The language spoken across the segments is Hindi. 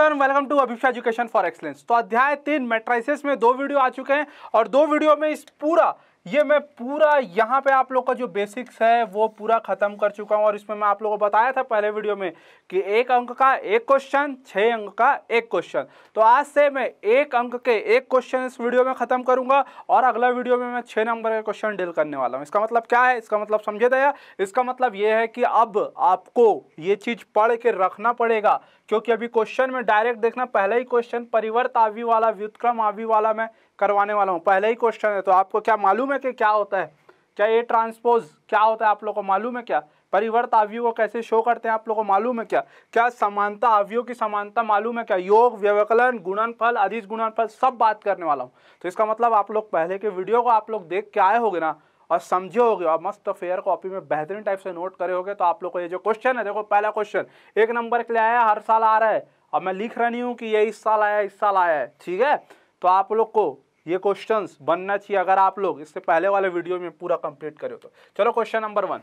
everyone welcome to Abhisha education for excellence तो अध्याय तीन मेट्राइसिस में दो वीडियो आ चुके हैं और दो वीडियो में इस पूरा ये मैं पूरा यहाँ पे आप लोग का जो बेसिक्स है वो पूरा ख़त्म कर चुका हूँ और इसमें मैं आप लोगों को बताया था पहले वीडियो में कि एक अंक का एक क्वेश्चन छः अंक का एक क्वेश्चन तो आज से मैं एक अंक के एक क्वेश्चन इस वीडियो में ख़त्म करूँगा और अगला वीडियो में मैं छः नंबर का क्वेश्चन डील करने वाला हूँ इसका मतलब क्या है इसका मतलब समझे दया इसका मतलब ये है कि अब आपको ये चीज़ पढ़ के रखना पड़ेगा क्योंकि अभी क्वेश्चन में डायरेक्ट देखना पहला ही क्वेश्चन परिवर्त आवी वाला व्युतक्रम आवी वाला मैं करवाने वाला हूँ पहला ही क्वेश्चन है तो आपको क्या मालूम है कि क्या होता है क्या ए ट्रांसपोज क्या होता है आप लोग को मालूम है क्या परिवर्त आवयु को कैसे शो करते हैं आप लोग को मालूम है क्या क्या समानता आवयु की समानता मालूम है क्या योग व्यवकलन गुणनफल अधिस गुणनफल सब बात करने वाला हूँ तो इसका मतलब आप लोग पहले के वीडियो को आप लोग देख के आए होगे ना और समझे होगे और मस्त फेयर कॉपी में बेहतरीन टाइप से नोट करे होगे तो आप लोग को ये जो क्वेश्चन है देखो पहला क्वेश्चन एक नंबर के लिए आया हर साल आ रहा है और मैं लिख रही हूँ कि ये इस साल आया इस साल आया है ठीक है तो आप लोग को ये क्वेश्चंस बनना चाहिए अगर आप लोग इससे पहले वाले वीडियो में पूरा कंप्लीट करो तो चलो question number one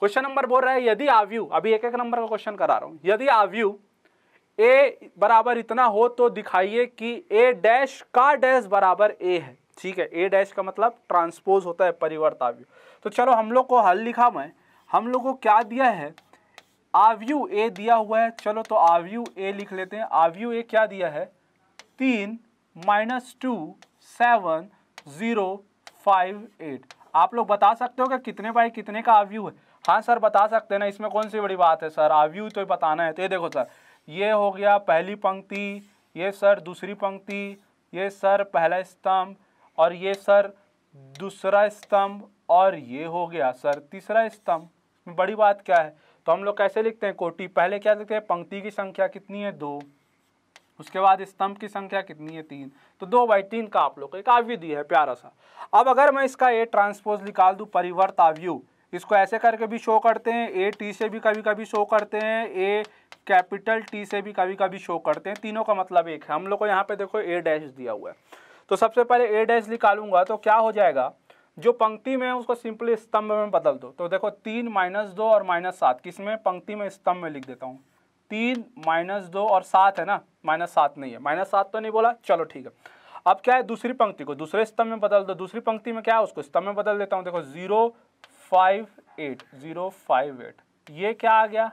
question number बोल रहा है यदि आव्यू अभी एक एक नंबर का क्वेश्चन करा रहा हूँ यदि आव्यू ए बराबर इतना हो तो दिखाइए कि ए डैश का डैश बराबर ए है ठीक है ए डैश का मतलब ट्रांसपोज होता है परिवर्त आव्यू तो चलो हम लोग को हल लिखा मैं हम लोग को क्या दिया है आव्यू ए दिया हुआ है चलो तो आव्यू ए लिख लेते हैं आव्यू ए क्या दिया है तीन minus two seven zero five eight आप लोग बता सकते हो कि कितने बाई कितने का आव्यू है हाँ सर बता सकते हैं ना इसमें कौन सी बड़ी बात है सर आव्यू तो बताना है तो ये देखो सर ये हो गया पहली पंक्ति ये सर दूसरी पंक्ति ये सर पहला स्तंभ और ये सर दूसरा स्तंभ और ये हो गया सर तीसरा स्तंभ बड़ी बात क्या है तो हम लोग कैसे लिखते हैं कोटि पहले क्या लिखते हैं पंक्ति की संख्या कितनी है दो उसके बाद स्तंभ की संख्या कितनी है तीन तो दो बाई तीन का आप लोग एक आवयु दिया है प्यारा सा अब अगर मैं इसका ए ट्रांसपोज निकाल दूँ परिवर्त आव्यू इसको ऐसे करके भी शो करते हैं ए टी से भी कभी कभी शो करते हैं ए कैपिटल टी से भी कभी कभी शो करते हैं तीनों का मतलब एक है हम लोग को यहाँ पे देखो ए डैश दिया हुआ है तो सबसे पहले ए डैश निकालूंगा तो क्या हो जाएगा जो पंक्ति में है उसको सिंपली स्तंभ में बदल दो तो देखो तीन माइनस दो और माइनस सात किस में पंक्ति में स्तंभ में लिख देता हूँ तीन माइनस दो और सात है ना माइनस सात नहीं है माइनस सात तो नहीं बोला चलो ठीक है अब क्या है दूसरी पंक्ति को दूसरे स्तंभ में बदल दो दूसरी पंक्ति में क्या है उसको स्तंभ में बदल देता हूँ देखो zero five eight zero five eight ये क्या आ गया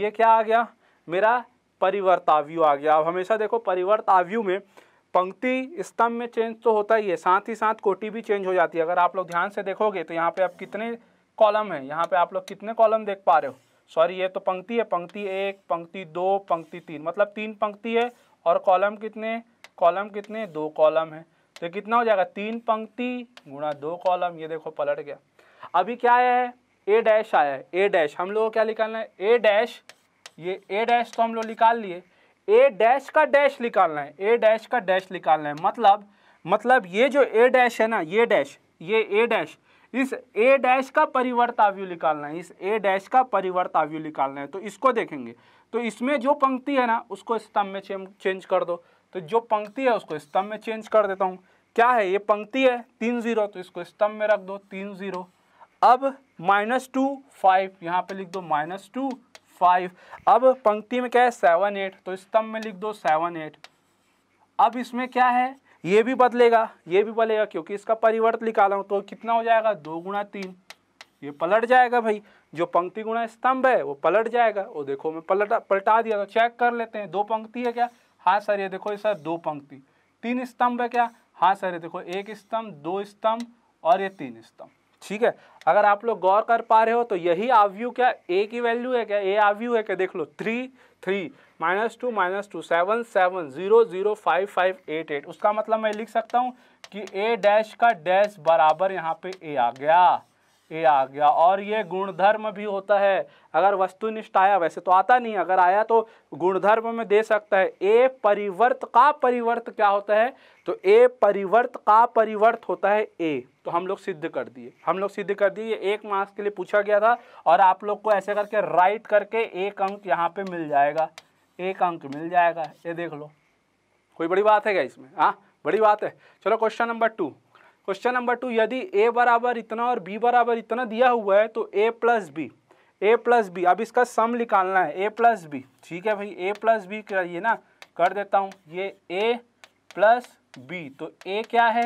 ये क्या आ गया मेरा परिवर्ताव्यू आ गया अब हमेशा देखो परिवर्ताव्यू में पंक्ति स्तंभ में चेंज तो होता ही है साथ ही साथ कोटि भी चेंज हो जाती है अगर आप लोग ध्यान से देखोगे तो यहाँ पे आप कितने कॉलम हैं यहाँ पे आप लोग कितने कॉलम देख पा रहे हो सॉरी ये तो पंक्ति है पंक्ति एक पंक्ति दो पंक्ति तीन मतलब तीन पंक्ति है और कॉलम कितने कॉलम कितने दो कॉलम है तो कितना हो जाएगा तीन पंक्ति गुणा दो कॉलम ये देखो पलट गया अभी क्या आया है ए डैश आया है ए डैश हम लोग को क्या निकालना है ए डैश ये ए डैश तो हम लोग निकाल लिए ए डैश का डैश निकालना है ए डैश का डैश निकालना है मतलब मतलब ये जो ए डैश है ना ये डैश ये ए डैश इस ए डैश का परिवर्त आवयु निकालना है इस ए डैश का परिवर्ताव्यू निकालना है तो इसको देखेंगे तो इसमें जो पंक्ति है ना उसको स्तंभ में चेंज कर दो तो जो पंक्ति है उसको स्तंभ में चेंज कर देता हूँ क्या है ये पंक्ति है तीन जीरो तो इसको स्तंभ में रख दो तीन जीरो अब माइनस टू फाइव यहाँ पे लिख दो माइनस टू फाइव अब पंक्ति में क्या है सेवन एट तो स्तंभ में लिख दो सेवन एट अब इसमें क्या है ये भी बदलेगा ये भी बदलेगा क्योंकि इसका परिवर्त निकाला हूँ तो कितना हो जाएगा दो गुणा तीन ये पलट जाएगा भाई जो पंक्ति गुणा स्तंभ है वो पलट जाएगा वो देखो मैं पलटा पलटा दिया तो चेक कर लेते हैं दो पंक्ति है क्या हाँ सर ये देखो ये सर दो पंक्ति तीन स्तंभ है क्या हाँ सर ये देखो एक स्तंभ दो स्तंभ और ये तीन स्तंभ ठीक है अगर आप लोग गौर कर पा रहे हो तो यही आवयू क्या ए की वैल्यू है क्या ए आवयू है क्या देख लो three three minus two minus two seven seven zero zero five five eight eight उसका मतलब मैं लिख सकता हूँ कि ए डैश का डैश बराबर यहाँ पे ए आ गया ए आ गया और ये गुणधर्म भी होता है अगर वस्तुनिष्ठ आया वैसे तो आता नहीं अगर आया तो गुणधर्म में दे सकता है ए परिवर्त का परिवर्त क्या होता है तो ए परिवर्त का परिवर्त होता है ए तो हम लोग सिद्ध कर दिए हम लोग सिद्ध कर दिए एक मार्क्स के लिए पूछा गया था और आप लोग को ऐसे करके राइट करके एक अंक यहाँ पे मिल जाएगा एक अंक मिल जाएगा ये देख लो कोई बड़ी बात है क्या इसमें हाँ बड़ी बात है चलो question number two question number two यदि ए बराबर इतना और बी बराबर इतना दिया हुआ है तो A plus B A plus B अब इसका सम निकालना है ए प्लस बी ठीक है भाई ए प्लस बी करिए ना कर देता हूँ ये ए प्लस बी तो ए क्या है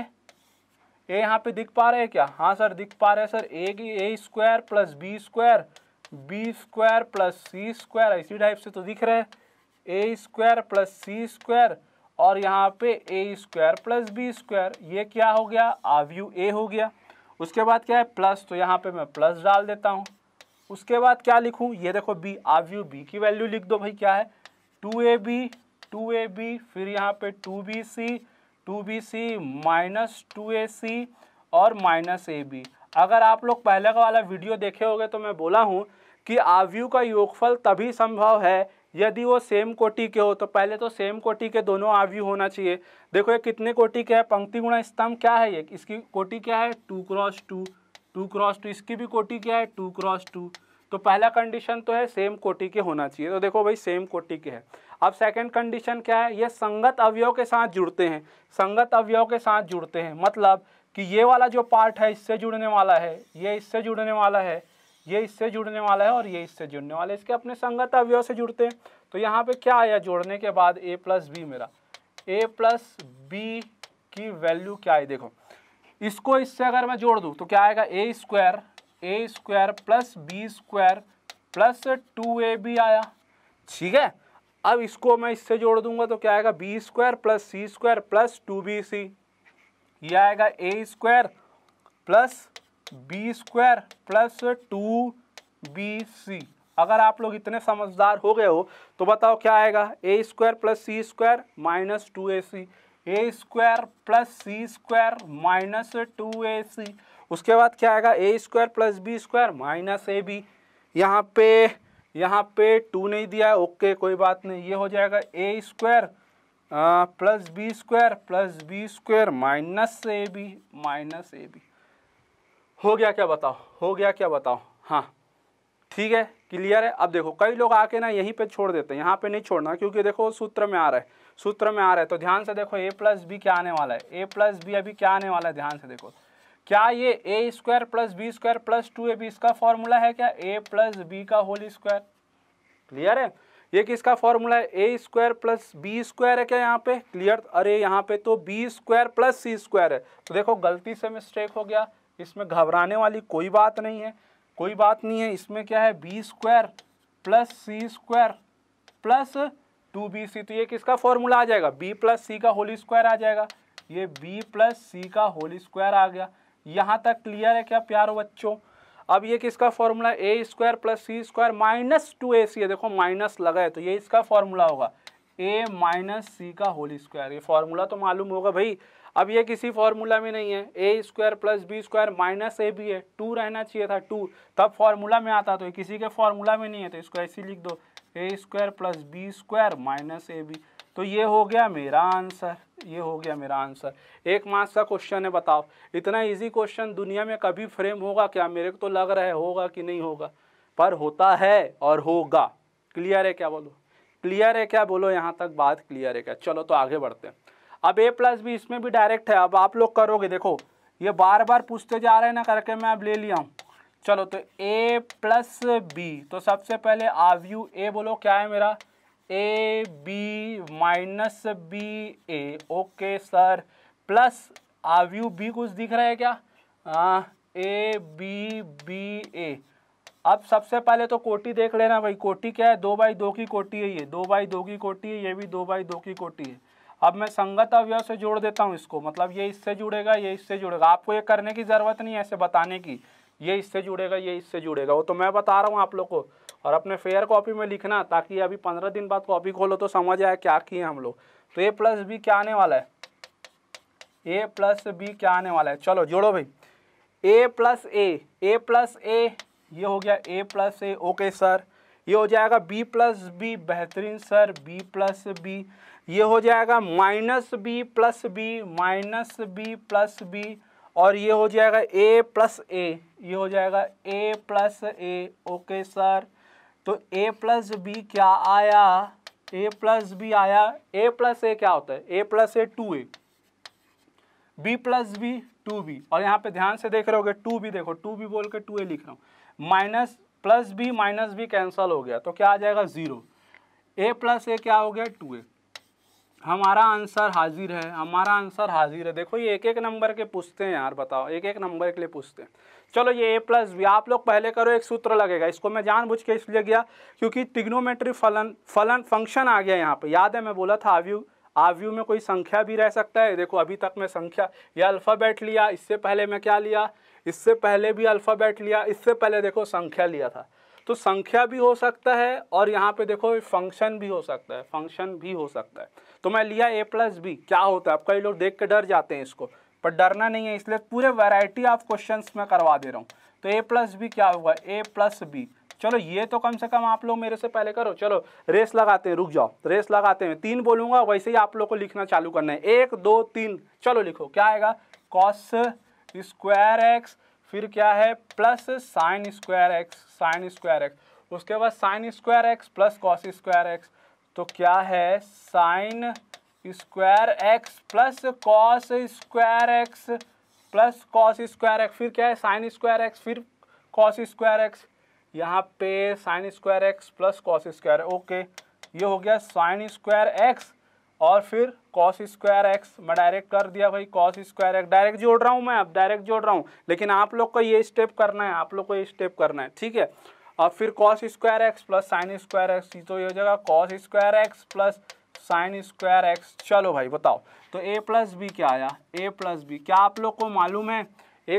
ए यहाँ पे दिख पा रहे हैं क्या हाँ सर दिख पा रहे हैं सर ए की A square plus B square B square plus C square इसी टाइप से तो दिख रहे हैं A square plus C square और यहाँ पे A square plus B square ये क्या हो गया आव्यू ए हो गया उसके बाद क्या है प्लस तो यहाँ पे मैं प्लस डाल देता हूँ उसके बाद क्या लिखूँ ये देखो बी आव्यू बी की वैल्यू लिख दो भाई क्या है two A B two A B फिर यहाँ पे two B C two B C minus two A C और माइनस ए बी अगर आप लोग पहले का वाला वीडियो देखे होगे तो मैं बोला हूँ कि आव्यू का योगफल तभी संभव है यदि वो सेम कोटि के हो तो पहले तो सेम कोटि के दोनों आवयु होना चाहिए देखो ये कितने कोटि के है पंक्ति गुणा स्तंभ क्या है ये इसकी कोटि क्या है two cross two two cross two इसकी भी कोटि क्या है टू क्रॉस टू तो पहला कंडीशन तो है सेम कोटि के होना चाहिए तो देखो भाई सेम कोटि के है अब सेकंड कंडीशन क्या है ये संगत अवयव के साथ जुड़ते हैं संगत अवयव के साथ जुड़ते हैं मतलब कि ये वाला जो पार्ट है इससे जुड़ने वाला है ये इससे जुड़ने वाला है ये इससे जुड़ने वाला है और ये इससे जुड़ने वाला है इसके अपने संगत अवयव से जुड़ते हैं तो यहाँ पे क्या आया जोड़ने के बाद ए प्लस बी मेरा ए प्लस बी की वैल्यू क्या है देखो इसको इससे अगर मैं जोड़ दूँ तो क्या आएगा A square A square plus B square plus two A B आया ठीक है अब इसको मैं इससे जोड़ दूंगा तो क्या आएगा B square plus C square plus two B C यह आएगा A square plus B square plus two B C अगर आप लोग इतने समझदार हो गए हो तो बताओ क्या आएगा A square plus C square minus two A C A square plus C square minus two A C उसके बाद क्या आएगा A square plus B square minus A B यहाँ पे यहाँ पे टू नहीं दिया है ओके कोई बात नहीं ये हो जाएगा A square plus B square plus B square minus A B minus A B हो गया क्या बताओ हो गया क्या बताओ हाँ ठीक है क्लियर है अब देखो कई लोग आके ना यहीं पे छोड़ देते हैं यहाँ पे नहीं छोड़ना क्योंकि देखो सूत्र में आ रहा है सूत्र में आ रहा है तो ध्यान से देखो ए प्लस बी क्या आने वाला है ए प्लस बी अभी क्या आने वाला है ध्यान से देखो क्या ये A square plus B square plus two A B इसका फॉर्मूला है क्या ए प्लस बी का होल स्क्वायर क्लियर है ये किसका फॉर्मूला है A square plus B square है क्या यहाँ पे क्लियर अरे यहाँ पे तो B square plus C square है तो देखो गलती से मिस्टेक हो गया इसमें घबराने वाली कोई बात नहीं है कोई बात नहीं है इसमें क्या है B square plus C square plus two B C तो ये किसका फॉर्मूला आ जाएगा बी प्लस सी का होली स्क्वायर आ जाएगा ये बी प्लस सी का होली स्क्वायर आ गया यहाँ तक क्लियर है क्या प्यारो बच्चों अब ये किसका formula A square plus C square minus two A C है देखो माइनस लगा है तो ये इसका फॉर्मूला होगा ए माइनस सी का होली स्क्वायर ये फॉर्मूला तो मालूम होगा भाई अब ये किसी फॉर्मूला में नहीं है A square plus B square minus A भी है टू रहना चाहिए था टू तब फॉर्मूला में आता तो ये किसी के फॉर्मूला में नहीं है तो इसको ऐसे लिख दो A square plus B square minus A B तो ये हो गया मेरा आंसर ये हो गया मेरा आंसर एक मार्क्स का क्वेश्चन है बताओ इतना ईजी क्वेश्चन दुनिया में कभी फ्रेम होगा क्या मेरे को तो लग रहा है होगा कि नहीं होगा पर होता है और होगा क्लियर है क्या बोलो क्लियर है क्या बोलो यहाँ तक बात क्लियर है क्या चलो तो आगे बढ़ते हैं अब ए प्लस बी इसमें भी डायरेक्ट है अब आप लोग करोगे देखो ये बार बार पूछते जा रहे हैं ना करके मैं अब ले लिया हूँ चलो तो ए प्लस बी तो सबसे पहले आव्यू ए बोलो क्या है मेरा A B minus B A okay sir plus आव्यू बी कुछ दिख रहा है क्या ए बी बी ए अब सबसे पहले तो कोटी देख लेना भाई कोटी क्या है दो बाई दो की कोटी है ये दो बाई दो की कोटी है ये भी दो बाई दो की कोटी है अब मैं संगत अवयव से जोड़ देता हूँ इसको मतलब ये इससे जुड़ेगा ये इससे जुड़ेगा आपको ये करने की ज़रूरत नहीं है ऐसे बताने की ये इससे जुड़ेगा ये इससे जुड़ेगा वो तो मैं बता रहा हूँ आप लोग को और अपने फेयर कॉपी में लिखना ताकि अभी पंद्रह दिन बाद कॉपी खोलो तो समझ आए क्या किए हम लोग तो ए प्लस बी क्या आने वाला है ए प्लस बी क्या आने वाला है चलो जोड़ो भाई ए प्लस ए ए प्लस ए ये हो गया A plus A okay sir ये हो जाएगा बी प्लस बी बेहतरीन सर बी प्लस बी ये हो जाएगा minus B plus B minus B plus B और ये हो जाएगा ए प्लस ए ये हो जाएगा A plus A okay sir तो ए प्लस बी क्या आया ए प्लस बी आया ए प्लस ए क्या होता है A plus A two A B plus B two B और यहाँ पे ध्यान से देख रहे होगे टू बी देखो टू बी बोल के टू ए लिख रहा हूँ minus plus B minus B cancel हो गया तो क्या आ जाएगा ज़ीरो ए प्लस ए क्या हो गया टू ए हमारा आंसर हाजिर है हमारा आंसर हाजिर है देखो ये एक एक नंबर के पूछते हैं यार बताओ एक एक नंबर के लिए पूछते हैं चलो ये ए प्लस बी आप लोग पहले करो एक सूत्र लगेगा इसको मैं जानबूझ के इसलिए गया क्योंकि टिग्नोमेट्री फलन फलन फंक्शन आ गया यहाँ पे याद है मैं बोला था आव्यू आव्यू में कोई संख्या भी रह सकता है देखो अभी तक मैं संख्या या अल्फ़ाबेट लिया इससे पहले मैं क्या लिया इससे पहले भी अल्फ़ाबेट लिया इससे पहले देखो संख्या लिया था तो संख्या भी हो सकता है और यहाँ पे देखो फंक्शन भी हो सकता है फंक्शन भी हो सकता है तो मैं लिया ए प्लस बी क्या होता है आप कई लोग देख के डर जाते हैं इसको पर डरना नहीं है इसलिए पूरे वैरायटी ऑफ क्वेश्चन मैं करवा दे रहा हूँ तो ए प्लस बी क्या होगा ए प्लस बी चलो ये तो कम से कम आप लोग मेरे से पहले करो चलो रेस लगाते हैं रुक जाओ रेस लगाते हैं तीन बोलूँगा वैसे ही आप लोग को लिखना चालू करना है एक दो तीन चलो लिखो क्या आएगा कॉस स्क्वायर एक्स फिर क्या है plus sine square X sine square X उसके बाद sine square X plus cos square X तो क्या है sine square X plus cos square X plus cos square X फिर क्या है साइन स्क्वायर एक्स फिर कॉस स्क्वायर एक्स यहाँ पे sine square X plus cos square okay ये हो गया साइन स्क्वायर एक्स और फिर कॉस स्क्वायर एक्स मैं डायरेक्ट कर दिया भाई कॉस स्क्वायर एक्स डायरेक्ट जोड़ रहा हूँ मैं अब डायरेक्ट जोड़ रहा हूँ लेकिन आप लोग को ये स्टेप करना है आप लोग को ये स्टेप करना है ठीक है और फिर cos square X plus sine square X तो ये हो जाएगा cos square X plus sine square X चलो भाई बताओ तो ए प्लस बी क्या आया ए प्लस बी क्या आप लोग को मालूम है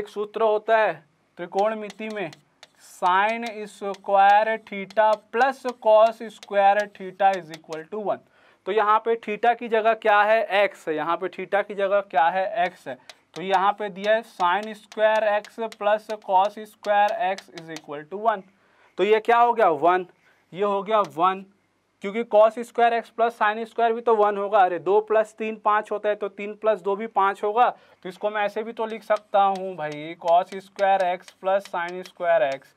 एक सूत्र होता है मिति में sine square theta plus cos square theta is equal to one तो यहाँ पे थीटा की जगह क्या है एक्स है यहाँ पे थीटा की जगह क्या है एक्स है तो यहाँ पे दिया है sine square X plus cos square X is equal to one तो ये क्या हो गया वन ये हो गया वन क्योंकि cos square X plus sine square भी तो वन होगा अरे दो प्लस तीन पाँच होता है तो तीन प्लस दो भी पाँच होगा तो इसको मैं ऐसे भी तो लिख सकता हूँ भाई cos square X plus sine square X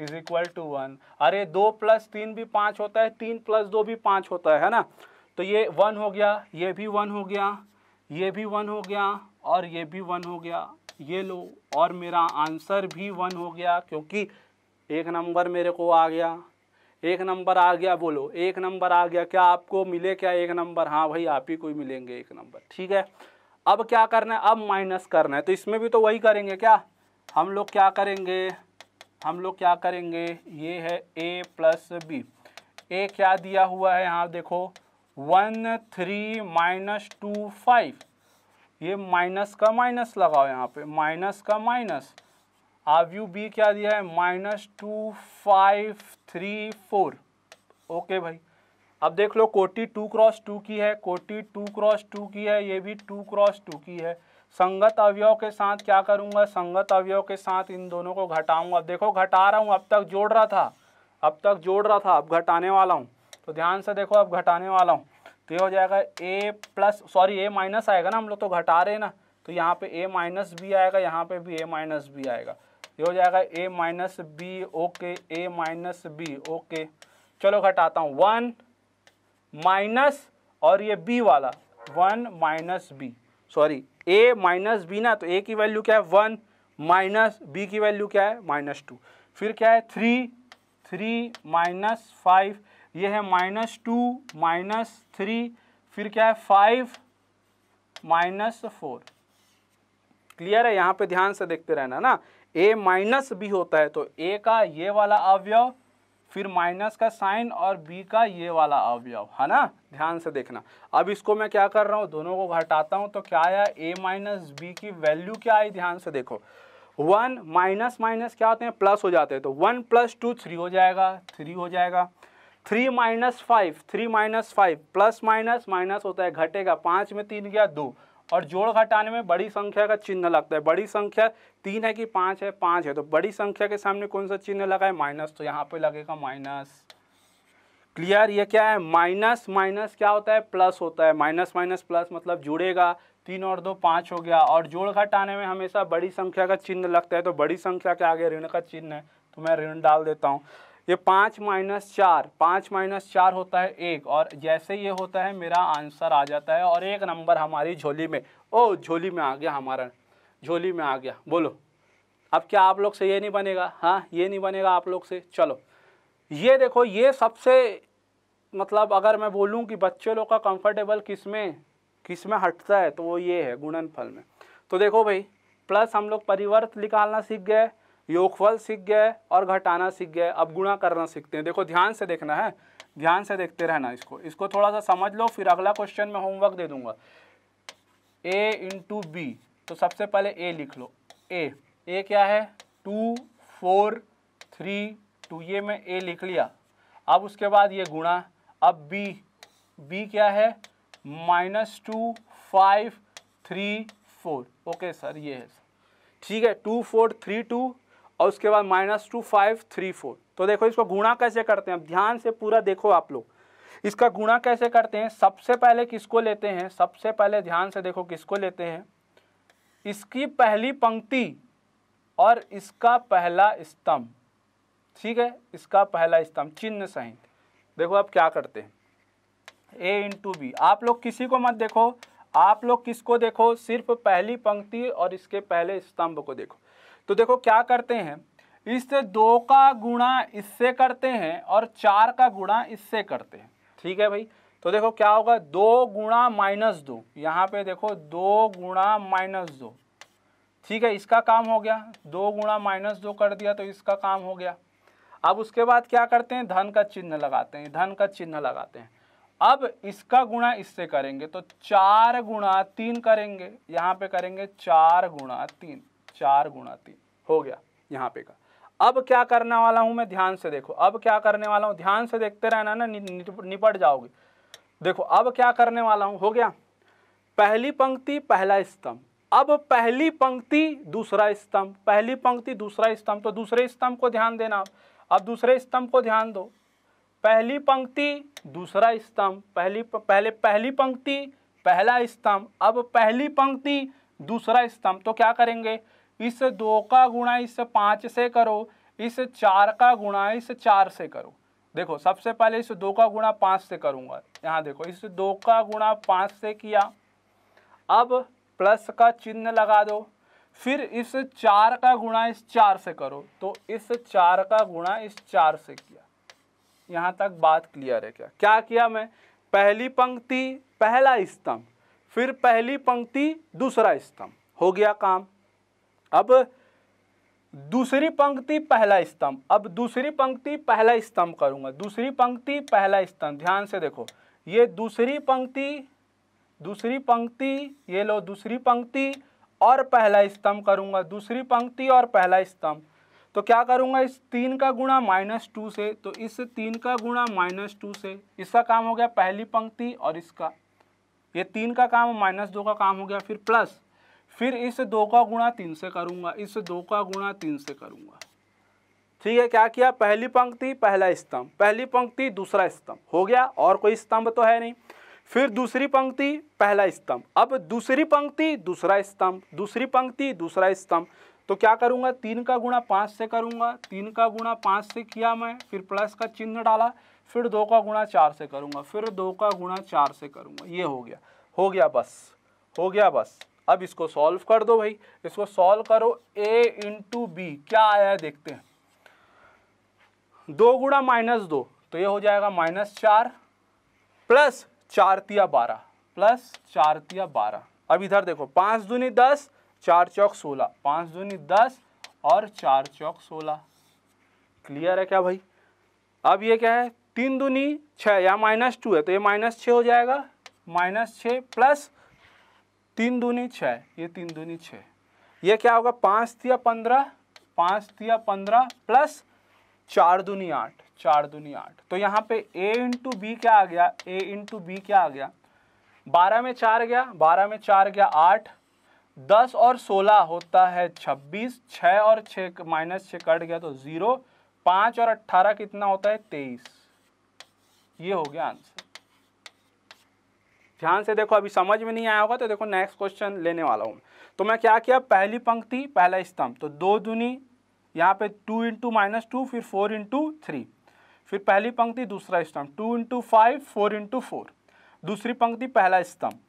is equal to one अरे दो प्लस तीन भी पाँच होता है तीन प्लस दो भी पाँच होता है ना तो ये वन हो गया ये भी वन हो गया ये भी वन हो गया और ये भी वन हो गया ये लो और मेरा आंसर भी वन हो गया क्योंकि एक नंबर मेरे को आ गया एक नंबर आ गया बोलो एक नंबर आ गया क्या आपको मिले क्या एक नंबर हाँ भाई आप ही कोई मिलेंगे एक नंबर ठीक है अब क्या करना है अब माइनस करना है तो इसमें भी तो वही करेंगे क्या हम लोग क्या करेंगे हम लोग क्या करेंगे ये है ए प्लस बी ए क्या दिया हुआ है यहाँ देखो one three minus two five ये माइनस का माइनस लगाओ यहाँ पे माइनस का माइनस आर यू बी क्या दिया है minus two five three four okay भाई अब देख लो कोटी टू क्रॉस टू की है कोटी टू क्रॉस टू की है ये भी टू क्रॉस टू की है संगत अवयव के साथ क्या करूँगा संगत अवयव के साथ इन दोनों को घटाऊंगा देखो घटा रहा हूँ अब तक जोड़ रहा था अब तक जोड़ रहा था अब घटाने वाला हूँ तो ध्यान से देखो अब घटाने वाला हूँ तो ये हो जाएगा A plus sorry A minus आएगा ना हम लोग तो घटा रहे हैं ना तो यहाँ पे ए माइनस भी आएगा यहाँ पे भी ए माइनस भी आएगा ये हो जाएगा A minus B okay A minus B okay चलो घटाता हूँ वन माइनस और ये बी वाला one minus B sorry A minus B ना तो ए की वैल्यू क्या है वन माइनस बी की वैल्यू क्या है माइनस टू फिर क्या है थ्री थ्री माइनस फाइव ये है माइनस टू माइनस थ्री फिर क्या है फाइव माइनस फोर क्लियर है यहाँ पे ध्यान से देखते रहना ना ए माइनस बी होता है तो ए का ये वाला अवयव फिर माइनस का साइन और बी का ये वाला अवयव है ना ध्यान से देखना अब इसको मैं क्या कर रहा हूँ दोनों को घटाता हूँ तो क्या आया ए माइनस बी की वैल्यू क्या आई ध्यान से देखो वन माइनस माइनस क्या होते हैं प्लस हो जाते हैं तो वन प्लस टू थ्री हो जाएगा थ्री हो जाएगा three minus five three minus five plus minus minus होता है घटेगा पाँच में तीन गया दो और जोड़ घटाने में बड़ी संख्या का चिन्ह लगता है बड़ी संख्या तीन है कि पाँच है पाँच है तो बड़ी संख्या के सामने कौन सा चिन्ह लगा है माइनस तो यहाँ पे लगेगा माइनस क्लियर ये क्या है माइनस माइनस क्या होता है प्लस होता है माइनस माइनस प्लस मतलब जुड़ेगा तीन और दो पाँच हो गया और जोड़ घटाने में हमेशा बड़ी संख्या का चिन्ह लगता है तो बड़ी संख्या के आगे ऋण का चिन्ह है तो मैं ऋण डाल देता हूँ ये पाँच माइनस चार पाँच माइनस चार होता है एक और जैसे ये होता है मेरा आंसर आ जाता है और एक नंबर हमारी झोली में ओ झोली में आ गया हमारा झोली में आ गया बोलो अब क्या आप लोग से ये नहीं बनेगा हाँ ये नहीं बनेगा आप लोग से चलो ये देखो ये सबसे मतलब अगर मैं बोलूँ कि बच्चे लोग का कम्फर्टेबल किस में किस में हटता है तो वो ये है गुणनफल में तो देखो भाई प्लस हम लोग परिवर्त निकालना सीख गए योगफल सीख गए और घटाना सीख गए अब गुणा करना सीखते हैं देखो ध्यान से देखना है ध्यान से देखते रहना इसको इसको थोड़ा सा समझ लो फिर अगला क्वेश्चन मैं होमवर्क दे दूंगा ए इंटू बी तो सबसे पहले ए लिख लो ए ए क्या है टू फोर थ्री टू ये मैं ए लिख लिया अब उसके बाद ये गुणा अब बी बी क्या है minus two five three four okay sir ये है ठीक है टू फोर थ्री टू और उसके बाद minus two five three four तो देखो इसको गुणा कैसे करते हैं अब ध्यान से पूरा देखो आप लोग इसका गुणा कैसे करते हैं सबसे पहले किसको लेते हैं सबसे पहले ध्यान से देखो किसको लेते हैं इसकी पहली पंक्ति और इसका पहला स्तंभ ठीक है इसका पहला स्तंभ चिन्ह सहित देखो आप क्या करते हैं ए इंटू बी आप लोग किसी को मत देखो आप लोग किसको देखो सिर्फ पहली पंक्ति और इसके पहले स्तंभ को देखो तो देखो क्या करते हैं इससे दो का गुणा इससे करते हैं और चार का गुणा इससे करते हैं ठीक है भाई तो देखो क्या होगा दो गुणा माइनस दो यहाँ पे देखो दो गुणा माइनस दो ठीक है इसका काम हो गया दो गुणा माइनस दो कर दिया तो इसका काम हो गया अब उसके बाद क्या करते हैं धन का चिन्ह लगाते हैं धन का चिन्ह लगाते हैं अब इसका गुणा इससे करेंगे तो चार गुणा तीन करेंगे यहाँ पे करेंगे चार गुणा तीन चार गुणा तीन हो गया यहाँ पे का अब क्या करने वाला हूँ मैं ध्यान से देखो अब क्या करने वाला हूँ ध्यान से देखते रहना ना नि, नि, निपट जाओगे देखो अब क्या करने वाला हूँ हो गया पहली पंक्ति पहला स्तंभ अब पहली पंक्ति दूसरा स्तंभ पहली पंक्ति दूसरा स्तंभ तो दूसरे स्तंभ को ध्यान देना अब अब दूसरे स्तंभ को ध्यान दो पहली पंक्ति दूसरा स्तंभ पहली पहले पहली पंक्ति पहला स्तंभ अब पहली पंक्ति दूसरा स्तंभ तो क्या करेंगे इस दो का गुणा इस पाँच से करो इस चार का गुणा इस चार से करो देखो सबसे पहले इस दो का गुणा पाँच से करूँगा यहाँ देखो इस दो का गुणा पाँच से किया अब प्लस का चिन्ह लगा दो फिर इस चार का गुणा इस चार से करो तो इस चार का गुणा इस चार से किया यहाँ तक बात क्लियर है क्या क्या किया मैं पहली पंक्ति पहला स्तंभ फिर पहली पंक्ति दूसरा स्तंभ हो गया काम अब दूसरी पंक्ति पहला स्तंभ अब दूसरी पंक्ति पहला स्तंभ करूँगा दूसरी पंक्ति पहला स्तंभ ध्यान से देखो ये दूसरी पंक्ति दूसरी पंक्ति ये लो दूसरी पंक्ति और पहला स्तंभ करूँगा दूसरी पंक्ति और पहला स्तंभ तो क्या करूँगा इस तीन का गुणा माइनस टू से तो इस तीन का गुणा माइनस टू से इसका काम हो गया पहली पंक्ति और इसका ये तीन का काम माइनस दो का काम हो गया फिर प्लस फिर इस दो का गुणा तीन से करूँगा इस दो का गुणा तीन से करूँगा ठीक है क्या किया पहली पंक्ति पहला स्तंभ पहली पंक्ति दूसरा स्तंभ हो गया और कोई स्तंभ तो है नहीं फिर दूसरी पंक्ति पहला स्तंभ अब दूसरी पंक्ति दूसरा स्तंभ दूसरी पंक्ति दूसरा स्तंभ तो क्या करूँगा तीन का गुणा पाँच से करूँगा तीन का गुणा पाँच से किया मैं फिर प्लस का चिन्ह डाला फिर दो का गुणा चार से करूँगा फिर दो का गुणा चार से करूँगा ये हो गया हो गया बस हो गया बस अब इसको सॉल्व कर दो भाई इसको सॉल्व करो ए इंटू बी क्या आया है देखते हैं दो गुणा माइनस दो तो ये हो जाएगा माइनस चार प्लस चार तिया बारह प्लस चार तिया बारह अब इधर देखो पाँच दूनी दस चार चौक सोलह पाँच दूनी दस और चार चौक सोलह क्लियर है क्या भाई अब ये क्या है तीन दूनी छः या माइनस टू है तो ये माइनस छः हो जाएगा माइनस छः प्लस तीन दूनी छः ये तीन दूनी छः ये क्या होगा पाँच तिया पंद्रह पाँच तिया पंद्रह प्लस चार दूनी आठ चार दूनी आठ तो यहाँ पे ए इंटू बी क्या आ गया ए इंटू बी क्या आ गया बारह में चार गया बारह में चार गया आठ दस और सोलह होता है छब्बीस छः और छः माइनस छः कट गया तो ज़ीरो पाँच और अट्ठारह कितना होता है तेईस ये हो गया आंसर ध्यान से देखो अभी समझ में नहीं आया होगा तो देखो नेक्स्ट क्वेश्चन लेने वाला हूँ तो मैं क्या किया पहली पंक्ति पहला स्तंभ तो दो दुनी यहाँ पे टू इंटू माइनस टू फिर फोर इंटू थ्री फिर पहली पंक्ति दूसरा स्तंभ two into five four into four दूसरी पंक्ति पहला स्तंभ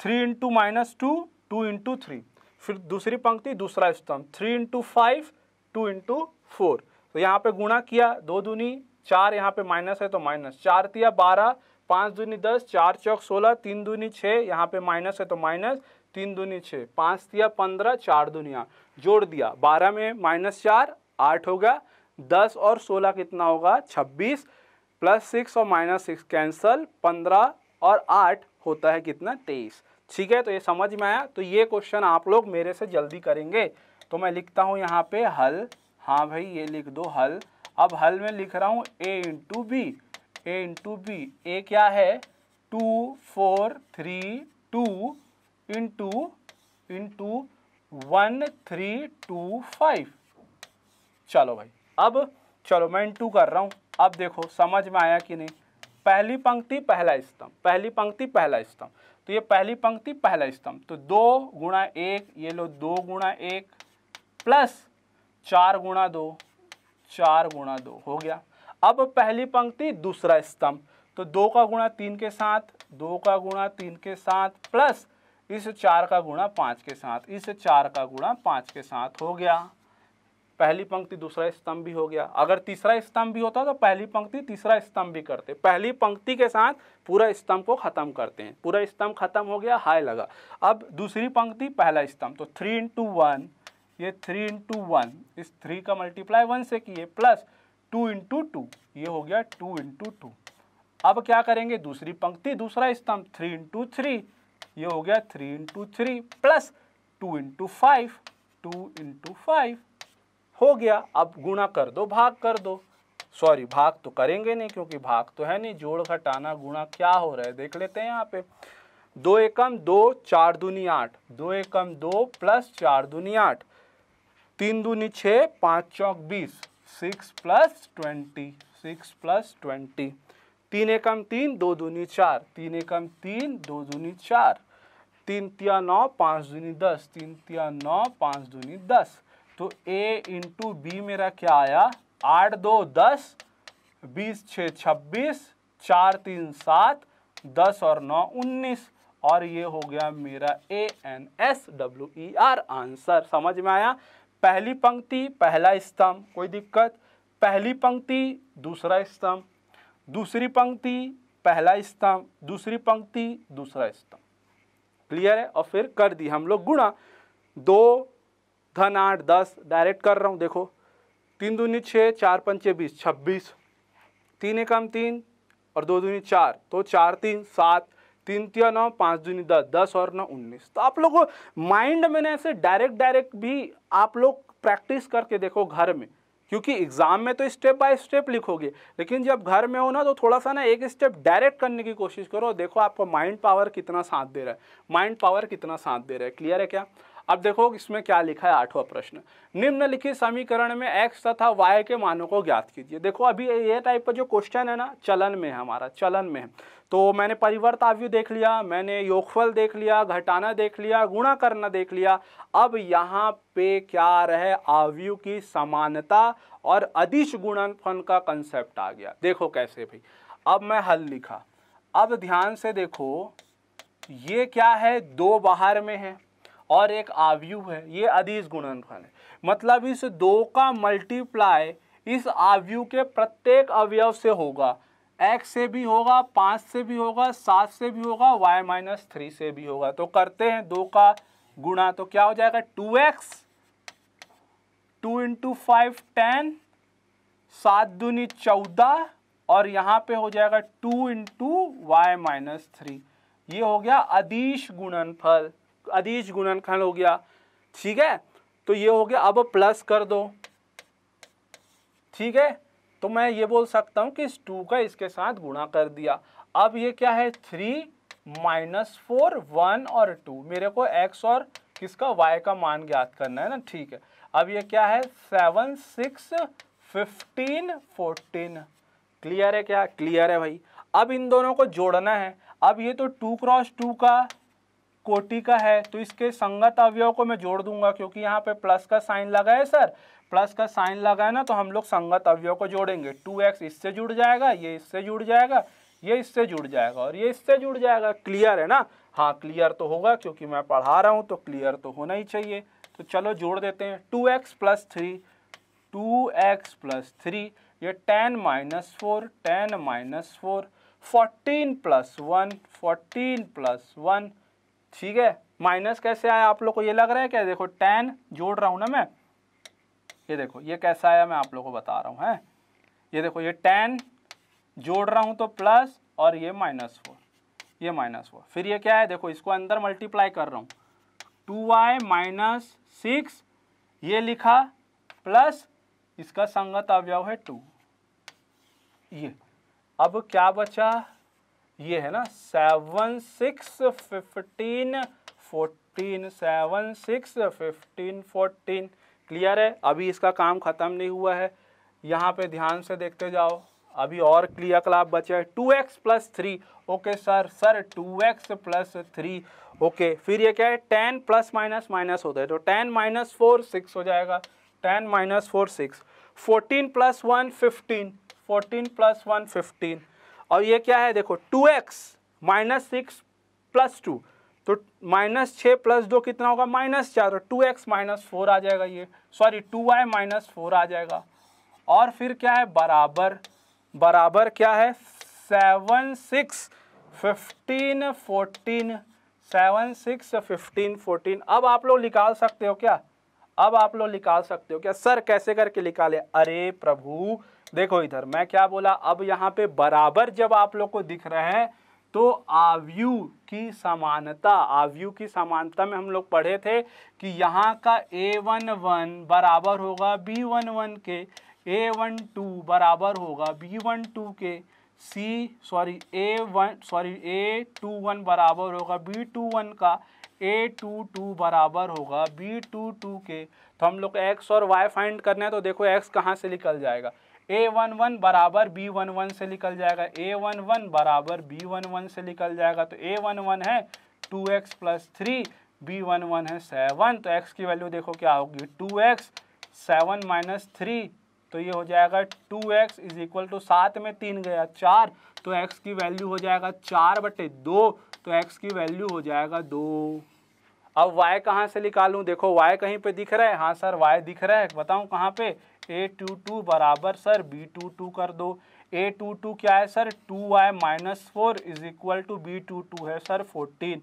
three into minus two two into three फिर दूसरी पंक्ति दूसरा स्तंभ three into five two into four तो यहाँ पे गुणा किया दो दूनी चार यहाँ पे माइनस है तो माइनस चार दिया बारह पाँच दूनी दस चार चौक सोलह तीन दूनी छः यहाँ पे माइनस है तो माइनस तीन दूनी छः पाँच दिया पंद्रह चार दूनिया जोड़ दिया बारह में माइनस चार आठ हो गया दस और सोलह कितना होगा छब्बीस प्लस सिक्स और माइनस सिक्स कैंसल पंद्रह और आठ होता है कितना तेईस ठीक है तो ये समझ में आया तो ये क्वेश्चन आप लोग मेरे से जल्दी करेंगे तो मैं लिखता हूँ यहाँ पे हल हाँ भाई ये लिख दो हल अब हल में लिख रहा हूँ A into B A into B A क्या है two four three two into into one three two five चलो भाई अब चलो मैं इंटू कर रहा हूँ अब देखो समझ में आया कि नहीं पहली पंक्ति पहला स्तंभ पहली पंक्ति पहला स्तंभ तो ये पहली पंक्ति पहला स्तंभ तो दो गुणा एक ये लो दो गुणा एक प्लस चार गुणा दो चार गुणा दो हो गया अब पहली पंक्ति दूसरा स्तंभ तो दो का गुणा तीन के साथ दो का गुणा तीन के साथ प्लस इस चार का गुणा पाँच के साथ इस चार का गुणा पाँच के साथ हो गया पहली पंक्ति दूसरा स्तंभ भी हो गया अगर तीसरा स्तंभ भी होता तो पहली पंक्ति तीसरा स्तंभ भी करते पहली पंक्ति के साथ पूरा स्तंभ को खत्म करते हैं पूरा स्तंभ खत्म हो गया हाई लगा अब दूसरी पंक्ति पहला स्तंभ तो थ्री इंटू वन ये थ्री इंटू वन इस थ्री का मल्टीप्लाई वन से किए प्लस टू इंटू टू ये हो गया टू इंटू टू अब क्या करेंगे दूसरी पंक्ति दूसरा स्तंभ थ्री इंटू थ्री ये हो गया three into three plus two into five two into five हो गया अब गुणा कर दो भाग कर दो सॉरी भाग तो करेंगे नहीं क्योंकि भाग तो है नहीं जोड़ घटाना गुणा क्या हो रहा है देख लेते हैं यहाँ पे दो एकम दो चार दूनी आठ दो एकम दो प्लस चार दूनी आठ तीन दूनी छः पाँच चौक बीस six plus twenty six plus twenty तीन एकम तीन दो दूनी चार तीन एकम तीन दो दूनी चार तीन तिया नौ पाँच दूनी दस तीन तिया नौ पाँच दूनी दस तो ए इंटू बी मेरा क्या आया आठ दो दस बीस छः छब्बीस चार तीन सात दस और नौ उन्नीस और ये हो गया मेरा A N S W E R answer समझ में आया पहली पंक्ति पहला स्तंभ कोई दिक्कत पहली पंक्ति दूसरा स्तंभ दूसरी पंक्ति पहला स्तंभ दूसरी पंक्ति दूसरा स्तंभ क्लियर है और फिर कर दी हम लोग गुणा दो धन आठ दस डायरेक्ट कर रहा हूँ देखो तीन दूनी छः चार पंचे बीस छब्बीस तीन एकम तीन और दो दूनी चार तो चार तीन सात तीन तिया नौ पाँच दूनी दस दस और नौ उन्नीस तो आप लोग माइंड में ऐसे डायरेक्ट डायरेक्ट भी आप लोग प्रैक्टिस करके देखो घर में क्योंकि एग्ज़ाम में तो स्टेप बाय स्टेप लिखोगे लेकिन जब घर में हो ना तो थोड़ा सा ना एक स्टेप डायरेक्ट करने की कोशिश करो देखो आपका माइंड पावर कितना साथ दे रहा है माइंड पावर कितना साथ दे रहा है क्लियर है क्या अब देखो इसमें क्या लिखा है आठवां प्रश्न निम्नलिखित समीकरण में एक्स तथा वाई के मानों को ज्ञात कीजिए देखो अभी ये टाइप का जो क्वेश्चन है ना चलन में है हमारा चलन में है तो मैंने परिवर्ताव्य देख लिया मैंने योगफल देख लिया घटाना देख लिया गुणा करना देख लिया अब यहाँ पे क्या रहे आवयु की समानता और अधिश गुणनफल का कंसेप्ट आ गया देखो कैसे भाई अब मैं हल लिखा अब ध्यान से देखो ये क्या है दो बाहर में है और एक आवयु है ये अधिस गुणनफल है मतलब इस दो का मल्टीप्लाई इस आवयु के प्रत्येक अवयव से होगा एक्स से भी होगा पाँच से भी होगा सात से भी होगा वाई माइनस थ्री से भी होगा तो करते हैं दो का गुणा तो क्या हो जाएगा two X two into five ten सात दूनी चौदह और यहाँ पे हो जाएगा two into Y minus three ये हो गया अदिश गुणनफल अदीज गुणनखंड हो गया ठीक है तो ये हो गया अब प्लस कर दो ठीक है तो मैं ये बोल सकता हूँ कि इस टू का इसके साथ गुणा कर दिया अब ये क्या है थ्री माइनस फोर वन और टू मेरे को एक्स और किसका वाई का मान ज्ञात करना है ना ठीक है अब ये क्या है seven six fifteen fourteen clear है क्या क्लियर है भाई अब इन दोनों को जोड़ना है अब ये तो टू क्रॉस टू का कोटि का है तो इसके संगत अवयव को मैं जोड़ दूंगा क्योंकि यहाँ पे प्लस का साइन लगा है सर प्लस का साइन लगा है ना तो हम लोग संगत अवयव को जोड़ेंगे टू एक्स इससे जुड़ जाएगा ये इससे जुड़ जाएगा ये इससे जुड़ जाएगा और ये इससे जुड़ जाएगा क्लियर है ना हाँ क्लियर तो होगा क्योंकि मैं पढ़ा रहा हूँ तो क्लियर तो होना ही चाहिए तो चलो जोड़ देते हैं two X plus three two X plus three ये ten minus four ten minus four fourteen plus one fourteen plus one ठीक है माइनस कैसे आया आप लोग को ये लग रहा है क्या देखो टेन जोड़ रहा हूँ ना मैं ये देखो ये कैसा आया मैं आप लोग को बता रहा हूँ है ये देखो ये टेन जोड़ रहा हूँ तो प्लस और ये माइनस फोर ये माइनस फोर फिर ये क्या है देखो इसको अंदर मल्टीप्लाई कर रहा हूँ टू वाई माइनस सिक्स ये लिखा प्लस इसका संगत अवयव है टू ये अब क्या बचा ये है ना seven six fifteen fourteen seven six fifteen fourteen clear है अभी इसका काम ख़त्म नहीं हुआ है यहाँ पे ध्यान से देखते जाओ अभी और क्लियर क्लाब बचा है two X plus three okay sir sir two X plus three okay फिर ये क्या है टेन प्लस माइनस माइनस होता है तो टेन माइनस फोर सिक्स हो जाएगा ten minus four six fourteen plus one fifteen fourteen plus one fifteen और ये क्या है देखो two X minus six plus two तो माइनस छः प्लस दो कितना होगा माइनस चार तो टू एक्स माइनस फोर आ जाएगा ये sorry two Y minus four आ जाएगा और फिर क्या है बराबर बराबर क्या है seven six fifteen fourteen seven six fifteen fourteen अब आप लोग निकाल सकते हो क्या अब आप लोग निकाल सकते हो क्या सर कैसे करके निकाले अरे प्रभु देखो इधर मैं क्या बोला अब यहाँ पे बराबर जब आप लोग को दिख रहे हैं तो आवयु की समानता आवयु की समानता में हम लोग पढ़े थे कि यहाँ का ए वन वन बराबर होगा बी वन वन के ए वन टू बराबर होगा बी वन टू के C sorry A one sorry A two one बराबर होगा बी टू वन का ए टू टू बराबर होगा बी टू टू के तो हम लोग एक्स और वाई फाइंड करने हैं तो देखो एक्स कहाँ से निकल जाएगा ए वन वन बराबर बी वन वन से निकल जाएगा ए वन वन बराबर बी वन वन से निकल जाएगा तो ए वन वन है two X plus three B one one है सेवन तो एक्स की वैल्यू देखो क्या होगी two X seven minus three तो ये हो जाएगा two X is equal to सात में तीन गया चार तो एक्स की वैल्यू हो जाएगा चार बटे दो तो एक्स की वैल्यू हो जाएगा दो अब वाई कहाँ से निकालूं देखो वाई कहीं पे दिख रहा है हाँ सर वाई दिख रहा है बताऊँ कहाँ पे ए टू टू बराबर सर बी टू टू कर दो ए टू टू क्या है sir two I minus four is equal to B two two है सर फोर्टीन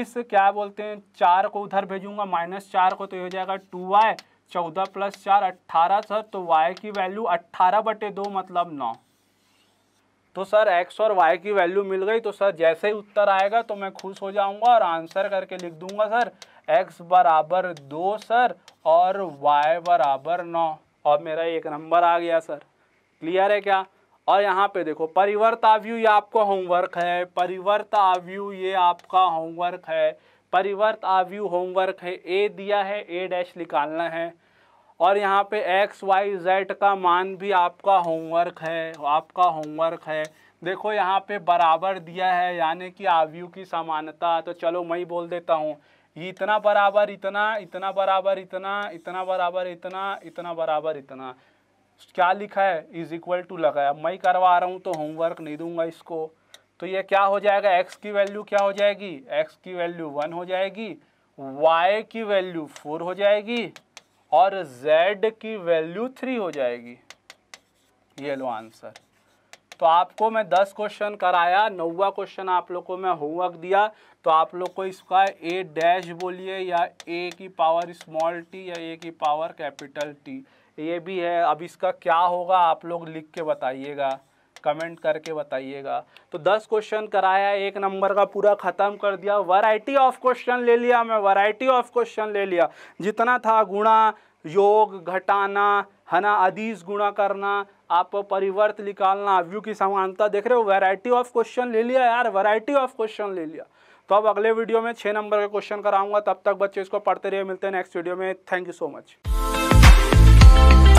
इस क्या बोलते हैं चार को उधर भेजूंगा माइनस चार को तो ये हो जाएगा टू वाई चौदह प्लस चार अट्ठारह सर तो वाई की वैल्यू अट्ठारह बटे दो मतलब नौ तो सर एक्स और वाई की वैल्यू मिल गई तो सर जैसे ही उत्तर आएगा तो मैं खुश हो जाऊंगा और आंसर करके लिख दूंगा सर एक्स बराबर दो सर और वाई बराबर नौ और मेरा एक नंबर आ गया सर क्लियर है क्या और यहाँ पे देखो परिवर्त आव्यू ये आपका होमवर्क है परिवर्त आव्यू ये आपका होमवर्क है परिवर्त आव्यू होमवर्क है ए दिया है ए डैश निकालना है और यहाँ पे एक्स वाई जेड का मान भी आपका होमवर्क है आपका होमवर्क है देखो यहाँ पे बराबर दिया है यानी कि आव्यू की समानता तो चलो मैं ही बोल देता हूँ ये इतना बराबर इतना इतना बराबर इतना इतना बराबर इतना इतना बराबर इतना क्या लिखा है इज इक्वल टू लगाया मैं करवा रहा हूँ तो होमवर्क नहीं दूंगा इसको तो ये क्या हो जाएगा एक्स की वैल्यू क्या हो जाएगी एक्स की वैल्यू वन हो जाएगी वाई की वैल्यू फोर हो जाएगी और जेड की वैल्यू थ्री हो जाएगी ये लो आंसर तो आपको मैं दस क्वेश्चन कराया नौवा क्वेश्चन आप लोग को मैं होमवर्क दिया तो आप लोग को इसका ए डैश बोलिए या ए की पावर स्मॉल टी या ए की पावर कैपिटल टी ये भी है अब इसका क्या होगा आप लोग लिख के बताइएगा कमेंट करके बताइएगा तो दस क्वेश्चन कराया एक नंबर का पूरा ख़त्म कर दिया वैरायटी ऑफ क्वेश्चन ले लिया मैं वैरायटी ऑफ क्वेश्चन ले लिया जितना था गुणा योग घटाना है ना अधीश गुणा करना आप परिवर्त निकालना अव्यू की समानता देख रहे हो वैरायटी ऑफ क्वेश्चन ले लिया यार वैरायटी ऑफ क्वेश्चन ले लिया तो अब अगले वीडियो में छः नंबर का क्वेश्चन कराऊंगा तब तक बच्चे इसको पढ़ते रहिए मिलते हैं नेक्स्ट वीडियो में थैंक यू सो मच